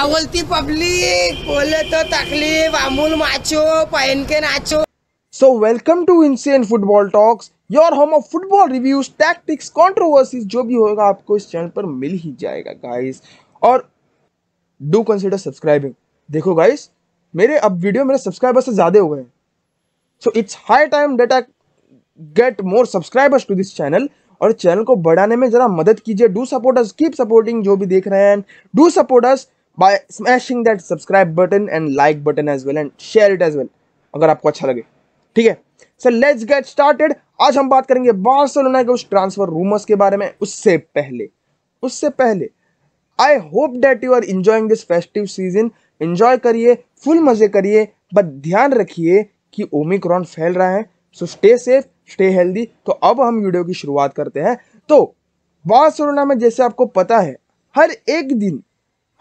आवलती public बोले तो तकलीफ अमूल माचो पहन के नाचो so welcome to Indian football talks your home of football reviews tactics controversies जो भी होगा आपको इस चैनल पर मिल ही जाएगा गाइस और डू कंसिडर सब्सक्राइबिंग देखो गाइस मेरे अब वीडियो मेरे सब्सक्राइबर्स से ज़्यादा हो गए so it's high time that I get more subscribers to this channel और चैनल को बढ़ाने में ज़रा मदद कीजिए do support us keep supporting जो भी देख रहे हैं do support us by smashing that subscribe button and like button as well and share it as well अगर आपको अच्छा लगे ठीक है सर लेट्स गेट स्टार्टेड आज हम बात करेंगे बार्सोलोना के उस ट्रांसफर रूमर्स के बारे में उससे पहले उससे पहले I hope that you are enjoying this festive season enjoy करिए फुल मजे करिए बट ध्यान रखिए कि ओमिक्रॉन फैल रहा है so stay safe stay healthy तो अब हम वीडियो की शुरुआत करते हैं तो बार्सोलोना में जैसे आपको पता है हर एक दिन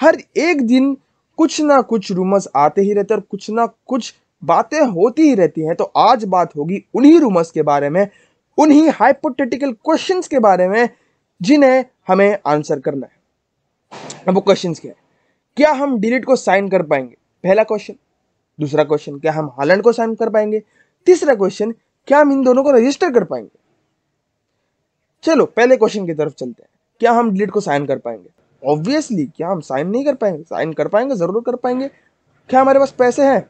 हर एक दिन कुछ ना कुछ रूमर्स आते ही रहते और कुछ ना कुछ बातें होती ही रहती हैं तो आज बात होगी उन्हीं रूमर्स के बारे में उन्हीं हाइपोथेटिकल क्वेश्चंस के बारे में जिन्हें हमें आंसर करना है अब वो क्वेश्चन क्या है क्या हम डिलीट को साइन कर पाएंगे पहला क्वेश्चन दूसरा क्वेश्चन क्या हम हालैंड को साइन कर पाएंगे तीसरा क्वेश्चन क्या हम इन दोनों को रजिस्टर कर पाएंगे चलो पहले क्वेश्चन की तरफ चलते हैं क्या हम डिलीट को साइन कर पाएंगे ऑब्वियसली क्या हम साइन नहीं कर पाएंगे साइन कर पाएंगे ज़रूर कर पाएंगे क्या हमारे पास पैसे हैं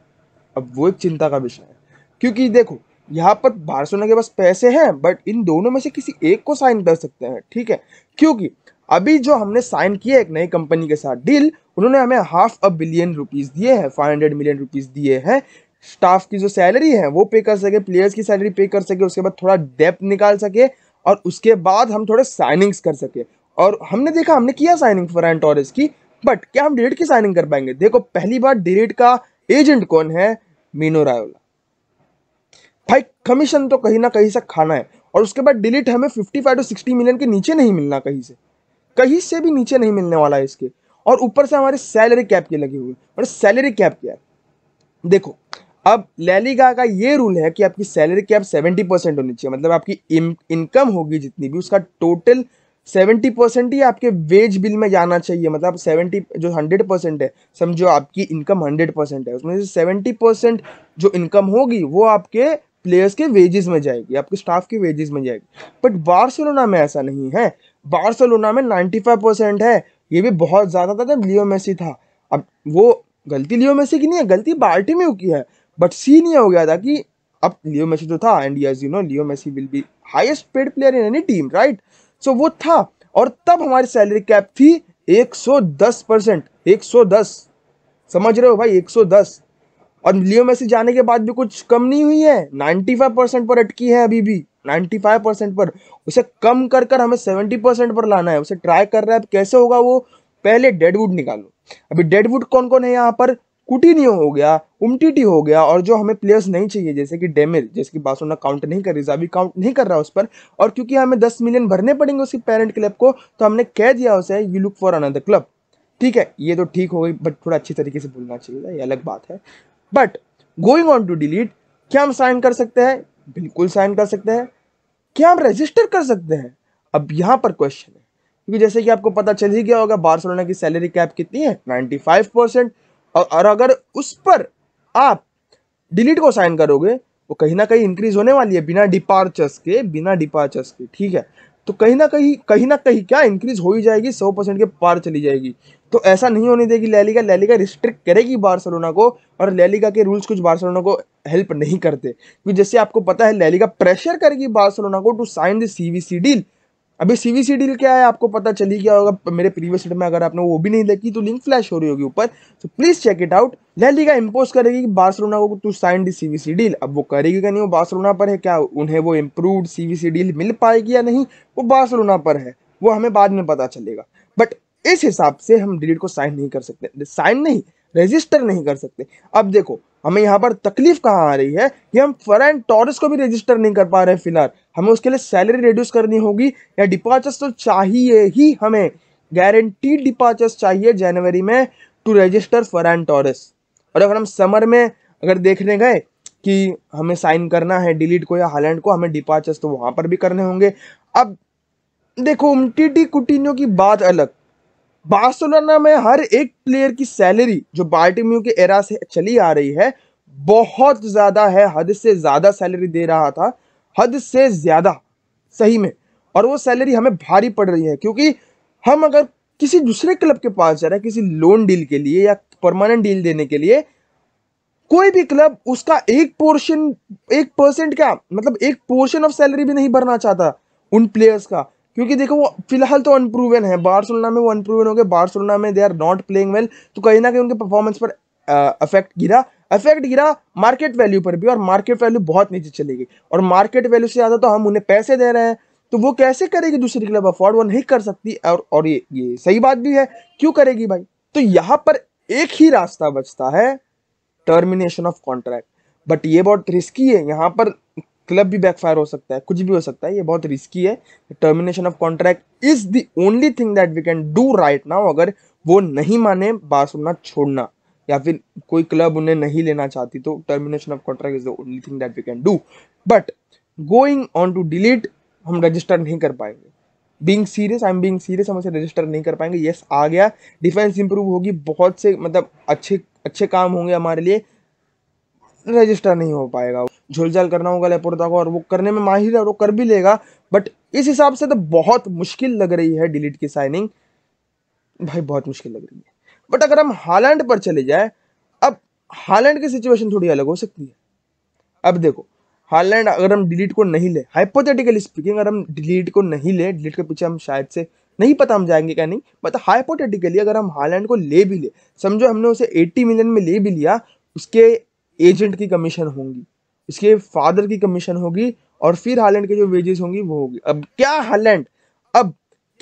अब वो एक चिंता का विषय है क्योंकि देखो यहाँ पर बारसोना के पास पैसे हैं बट इन दोनों में से किसी एक को साइन कर सकते हैं ठीक है क्योंकि अभी जो हमने साइन किया है एक नई कंपनी के साथ डील उन्होंने हमें हाफ अ बिलियन रुपीज़ दिए हैं फाइव हंड्रेड मिलियन रुपीज़ दिए हैं स्टाफ की जो सैलरी है वो पे कर सके प्लेयर्स की सैलरी पे कर सके उसके बाद थोड़ा डेप्थ निकाल सके और उसके बाद हम थोड़े साइनिंग्स कर सके और हमने देखा हमने किया साइनिंग फरान टॉरेस की बट क्या हम डिरेट की साइनिंग कर पाएंगे देखो पहली बार डिरेट का एजेंट कौन है मीनो रायोला भाई कमीशन तो कहीं ना कहीं से खाना है और उसके बाद डिलीट हमें 55 टू 60 मिलियन के नीचे नहीं मिलना कहीं से कहीं से भी नीचे नहीं मिलने वाला है इसके और ऊपर से हमारे सैलरी कैप के लगे हुए और सैलरी कैप क्या है देखो अब लैलीगा का ये रूल है कि आपकी सैलरी कैप 70 परसेंट होनी चाहिए मतलब आपकी इनकम होगी जितनी भी उसका टोटल सेवेंटी परसेंट ही आपके वेज बिल में जाना चाहिए मतलब सेवेंटी जो हंड्रेड परसेंट है समझो आपकी इनकम हंड्रेड परसेंट है उसमें से सेवेंटी परसेंट जो इनकम होगी वो आपके प्लेयर्स के वेजेस में जाएगी आपके स्टाफ के वेजेस में जाएगी बट बार्सिलोना में ऐसा नहीं है बार्सिलोना में नाइन्टी फाइव परसेंट है ये भी बहुत ज़्यादा था जब लियो मेसी था अब वो गलती लियो मेसी की नहीं है गलती बाल्टी में की है बट सीन ये हो गया था कि अब लियो मेसी तो था and you know Leo Messi will be highest paid player in any team right so वो था और तब हमारी सैलरी कैप थी 110 परसेंट एक समझ रहे हो भाई 110 और लियो मैसी जाने के बाद भी कुछ कम नहीं हुई है 95 परसेंट पर अटकी है अभी भी 95 परसेंट पर उसे कम कर कर हमें 70 परसेंट पर लाना है उसे ट्राई कर रहा है कैसे होगा वो पहले डेडवुड निकालो अभी डेडवुड कौन कौन है यहाँ पर कुटीनियो हो गया उमटीटी हो गया और जो हमें प्लेयर्स नहीं चाहिए जैसे कि डेमिल जैसे कि बासोना काउंट नहीं कर रही जावी काउंट नहीं कर रहा उस पर और क्योंकि हमें दस मिलियन भरने पड़ेंगे उसकी पेरेंट क्लब को तो हमने कह दिया उसे you look for another club ठीक है ये तो ठीक हो गई बट थोड़ा अच्छी तरीके से बोलना चाहिए ये अलग बात है but going on to delete क्या हम साइन कर सकते हैं बिल्कुल साइन कर सकते हैं क्या हम रजिस्टर कर सकते हैं अब यहाँ पर क्वेश्चन है क्योंकि जैसे कि आपको पता चल ही गया होगा बार्सोलोना की सैलरी कैप कितनी है फाइव परसेंट और अगर उस पर आप डिलीट को साइन करोगे वो कहीं ना कहीं इंक्रीज होने वाली है बिना डिपार्चर्स के बिना डिपार्चर्स के ठीक है तो कहीं ना कहीं कहीं ना कहीं क्या इंक्रीज हो ही जाएगी सौ परसेंट के पार चली जाएगी तो ऐसा नहीं होने देगी लैलिका लैलिका रिस्ट्रिक्ट करेगी बार्सलोना को और लैलिका के रूल्स कुछ बार्सलोना को हेल्प नहीं करते क्योंकि जैसे आपको पता है लैलिका प्रेशर करेगी बार्सलोना को to sign the C deal अभी सीवीसी डील क्या है आपको पता चली गया होगा मेरे प्रीवियस में अगर आपने वो भी नहीं देखी तो लिंक फ्लैश हो रही होगी ऊपर तो please check it out La Liga impose करेगी कि बार्सलोना को to sign the CVC deal अब वो करेगी क्या नहीं वो बार्सलोना पर है क्या उन्हें वो इम्प्रूव सीवीसी डील मिल पाएगी या नहीं वो बार्सलोना पर है वो हमें बाद में पता चलेगा बट इस हिसाब से हम डिलीट को साइन नहीं कर सकते साइन नहीं रजिस्टर नहीं कर सकते अब देखो हमें यहाँ पर तकलीफ कहाँ आ रही है कि हम फॉरन टॉरस को भी रजिस्टर नहीं कर पा रहे हैं फिलहाल हमें उसके लिए सैलरी रिड्यूस करनी होगी या डिपार्चर्स तो चाहिए ही हमें गारंटीड डिपार्चर्स चाहिए जनवरी में टू रजिस्टर फॉरन टॉरस और अगर हम समर में अगर देखने गए कि हमें साइन करना है डिलीट को या हालैंड को हमें डिपार्चर्स तो वहाँ पर भी करने होंगे अब देखो उमटीटी कुटिन्यो की बात अलग बार्सोलोना में हर एक प्लेयर की सैलरी जो बार्टिम्यू के एरा से चली आ रही है बहुत ज़्यादा है हद से ज़्यादा सैलरी दे रहा था हद से ज़्यादा सही में और वो सैलरी हमें भारी पड़ रही है क्योंकि हम अगर किसी दूसरे क्लब के पास जा रहे हैं किसी लोन डील के लिए या परमानेंट डील देने के लिए कोई भी क्लब उसका एक पोर्शन एक परसेंट क्या मतलब एक पोर्शन ऑफ सैलरी भी नहीं भरना चाहता उन प्लेयर्स का क्योंकि देखो वो फिलहाल तो अनप्रूवन है बार्सोलोना में वो अनप्रूवन हो गए बार्सोलोना में they are not playing well तो कहीं ना कहीं उनके परफॉर्मेंस पर अफेक्ट गिरा अफेक्ट गिरा मार्केट वैल्यू पर भी और मार्केट वैल्यू बहुत नीचे चली गई और मार्केट वैल्यू से ज़्यादा तो हम उन्हें पैसे दे रहे हैं तो वो कैसे करेगी दूसरी क्लब अफोर्ड वो नहीं कर सकती और और ये ये सही बात भी है क्यों करेगी भाई तो यहाँ पर एक ही रास्ता बचता है टर्मिनेशन ऑफ कॉन्ट्रैक्ट बट ये बहुत रिस्की है यहाँ पर क्लब भी बैकफायर हो सकता है कुछ भी हो सकता है ये बहुत रिस्की है termination of contract is the only thing that we can do right now अगर वो नहीं माने बार्सिलोना छोड़ना या फिर कोई क्लब उन्हें नहीं लेना चाहती तो termination of contract is the only thing that we can do but going on to delete हम रजिस्टर नहीं कर पाएंगे being serious I am being serious हम उसे रजिस्टर नहीं कर पाएंगे येस आ गया डिफेंस इंप्रूव होगी बहुत से मतलब अच्छे अच्छे काम होंगे हमारे लिए रजिस्टर नहीं हो पाएगा झोलझाल करना होगा लेपोरता को और वो करने में माहिर है और वो कर भी लेगा बट इस हिसाब से तो बहुत मुश्किल लग रही है डिलीट की साइनिंग भाई बहुत मुश्किल लग रही है बट अगर हम हालैंड पर चले जाए अब हालैंड की सिचुएशन थोड़ी अलग हो सकती है अब देखो हालैंड अगर हम डिलीट को नहीं ले हाइपोथेटिकली स्पीकिंग अगर हम डिलीट को नहीं ले डिलीट के पीछे हम शायद से नहीं पता हम जाएंगे क्या नहीं बट हाइपोथेटिकली अगर हम हालैंड को ले भी ले समझो हमने उसे 80 मिलियन में ले भी लिया उसके एजेंट की कमीशन होंगी इसके फादर की कमीशन होगी और फिर हालैंड के जो वेजेस होंगी वो होगी अब क्या हालैंड अब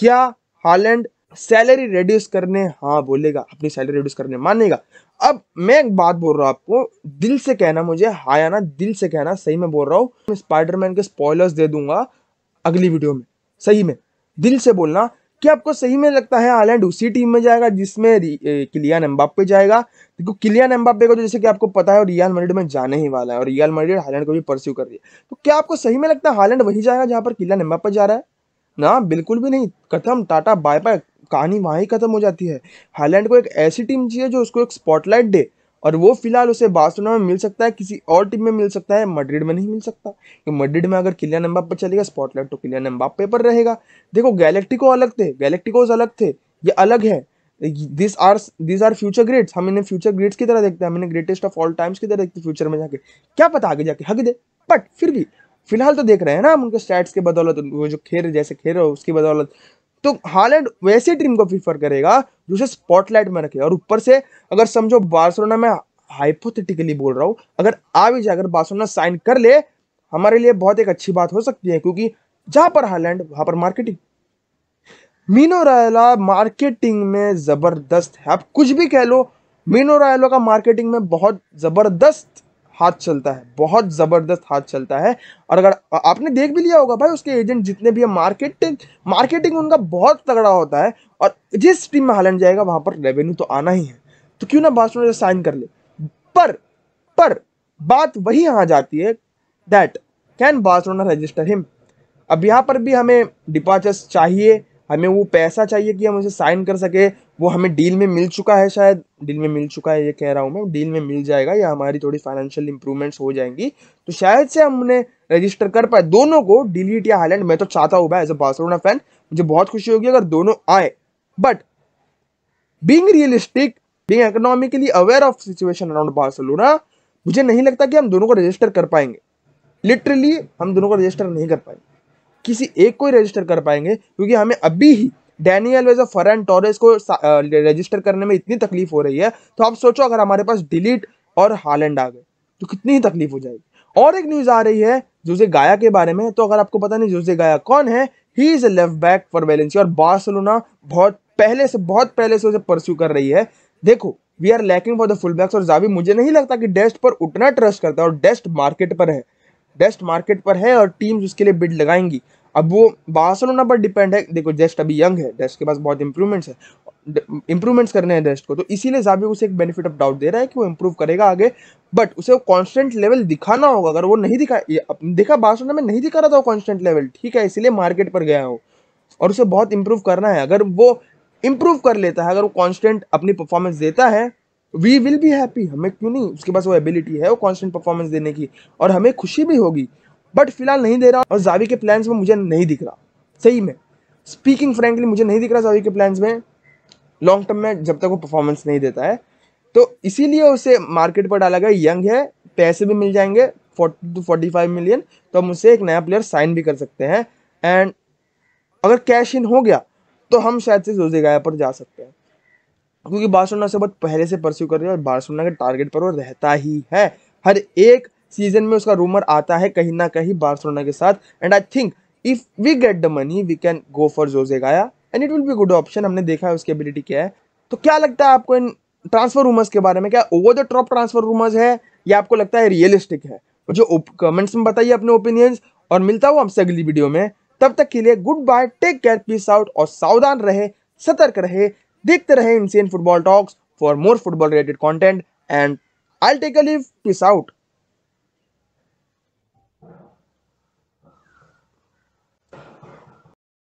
क्या हालैंड सैलरी रिड्यूस करने हाँ बोलेगा अपनी सैलरी रिड्यूस करने मानेगा अब मैं एक बात बोल रहा हूँ आपको दिल से कहना मुझे हाँ या ना दिल से कहना सही में बोल रहा हूँ स्पाइडरमैन के स्पॉयलर्स दे दूंगा अगली वीडियो में सही में दिल से बोलना क्या आपको सही में लगता है हालैंड उसी टीम में जाएगा जिसमें किलियान एम्बापे जाएगा देखो किलियान एम्बापे को तो जैसे कि आपको पता है रियल मैड्रिड में जाने ही वाला है और रियल मर्डिड हालैंड को भी परस्यू कर रही है तो क्या आपको सही में लगता है हालैंड वही जाएगा जहाँ पर किलियान एम्बापे जा रहा है ना बिल्कुल भी नहीं खत्म टाटा बाय बाय कहानी वहाँ ही खत्म हो जाती है हालैंड को एक ऐसी टीम चाहिए जो उसको एक स्पॉटलाइट दे और वो फिलहाल उसे बार्सिलोना में मिल सकता है किसी और टीम में मिल सकता है मड्रिड में नहीं मिल सकता कि मड्रिड में अगर किलियन एम्बापे चलेगा स्पॉटलाइट तो किलियन एम्बापे पर रहेगा देखो गैलेक्टिको अलग थे गैलेक्टिकोज अलग थे ये अलग है this are this are future greats हम इन्हें फ्यूचर ग्रेट्स की तरह देखते हैं इन्हें ग्रेटेस्ट ऑफ ऑल टाइम्स की तरह देखते फ्यूचर में जाके क्या पता आगे जाके हक दे बट फिर भी फिलहाल तो देख रहे हैं ना हम उनके स्टैट्स के बदौलत वो जो खेल जैसे खेल रहे हो उसकी बदौलत तो हालैंड वैसे टीम को प्रीफर करेगा जो उसे स्पॉटलाइट में रखे और ऊपर से अगर समझो बार्सोलोना में हाइपोथेटिकली बोल रहा हूँ अगर आ भी जाए अगर बार्सलोना साइन कर ले हमारे लिए बहुत एक अच्छी बात हो सकती है क्योंकि जहाँ पर हालैंड वहाँ पर मार्केटिंग मीनो रायला मार्केटिंग में ज़बरदस्त है आप कुछ भी कह लो मीनो रायला का मार्केटिंग में बहुत ज़बरदस्त हाथ चलता है बहुत ज़बरदस्त हाथ चलता है और अगर आपने देख भी लिया होगा भाई उसके एजेंट जितने भी हैं मार्केटिंग मार्केटिंग उनका बहुत तगड़ा होता है और जिस टीम में हालन जाएगा वहाँ पर रेवेन्यू तो आना ही है तो क्यों ना बार्सलोना साइन कर ले पर पर बात वही आ जाती है that can Barcelona register him अब यहाँ पर भी हमें डिपार्चर्स चाहिए हमें वो पैसा चाहिए कि हम उसे साइन कर सके वो हमें डील में मिल चुका है शायद डील में मिल चुका है ये कह रहा हूँ मैं डील में मिल जाएगा या हमारी थोड़ी फाइनेंशियल इंप्रूवमेंट्स हो जाएंगी तो शायद से हमने रजिस्टर कर पाए दोनों को डिलीट या हाईलैंड मैं तो चाहता हूँ एज अ बार्सलोना फैन मुझे बहुत खुशी होगी अगर दोनों आए but being realistic being economically aware of situation around Barcelona मुझे नहीं लगता कि हम दोनों को रजिस्टर कर पाएंगे लिटरली हम दोनों को रजिस्टर नहीं कर पाएंगे किसी एक को ही रजिस्टर कर पाएंगे क्योंकि हमें अभी ही डैनी एलवेज और फरन टॉरेस को रजिस्टर करने में इतनी तकलीफ हो रही है तो आप सोचो अगर हमारे पास डिलीट और हालैंड आ गए तो कितनी ही तकलीफ हो जाएगी और एक न्यूज़ आ रही है जूजे गाया के बारे में तो अगर आपको पता नहीं जूजे गाया कौन है he is a left back for Valencia और बार्सलोना बहुत पहले से बहुत पहले से उसे परस्यू कर रही है देखो we are lacking for the full backs और जावी मुझे नहीं लगता कि डेस्ट पर उतना ट्रस्ट करता है और डेस्ट मार्केट पर है डेस्ट मार्केट पर है और टीम्स उसके लिए बिड लगाएंगी अब वो बार्सलोना पर डिपेंड है देखो जेस्ट अभी यंग है डेस्ट के पास बहुत इंप्रूवमेंट्स है इंप्रूवमेंट्स करने हैं डेस्ट को तो इसीलिए जाबी उसे एक बेनिफिट ऑफ डाउट दे रहा है कि वो इंप्रूव करेगा आगे बट उसे वो कॉन्स्टेंट लेवल दिखाना होगा अगर वो नहीं दिखा देखा बार्सलोना में नहीं दिखा रहा था वो कॉन्स्टेंट लेवल ठीक है इसीलिए मार्केट पर गया हो और उसे बहुत इंप्रूव करना है अगर वो इंप्रूव कर लेता है अगर वो कॉन्स्टेंट अपनी परफॉर्मेंस देता है वी विल बी हैप्पी हमें क्यों नहीं उसके पास वो एबिलिटी है वो कॉन्स्टेंट परफॉर्मेंस देने की और हमें खुशी भी होगी बट फिलहाल नहीं दे रहा और जावी के प्लान्स में मुझे नहीं दिख रहा सही में स्पीकिंग फ्रेंकली मुझे नहीं दिख रहा जावी के प्लान्स में लॉन्ग टर्म में जब तक वो परफॉर्मेंस नहीं देता है तो इसीलिए उसे मार्केट पर डाला गया यंग है पैसे भी मिल जाएंगे forty two forty five million तो हम उससे एक नया प्लेयर साइन भी कर सकते हैं एंड अगर कैश इन हो गया तो हम शायद से जोजे गाया पर जा सकते हैं क्योंकि बार्सोना से बहुत पहले से परस्यू कर रही है और बार्सोना के टारगेट पर वो रहता ही है हर एक सीजन में उसका रूमर आता है कहीं ना कहीं बार्सलोना के साथ and I think if we get the money we can go for Jose Gaya and it will be good option हमने देखा है उसकी एबिलिटी क्या है तो क्या लगता है आपको इन ट्रांसफर रूमर्स के बारे में क्या over the top transfer rumours है या आपको लगता है रियलिस्टिक है मुझे कमेंट्स में बताइए अपने ओपिनियंस और मिलता हूँ आपसे अगली वीडियो में तब तक के लिए goodbye take care peace out और सावधान रहे सतर्क रहे देखते रहे Indian football talks for more football related content and I take a leave peace out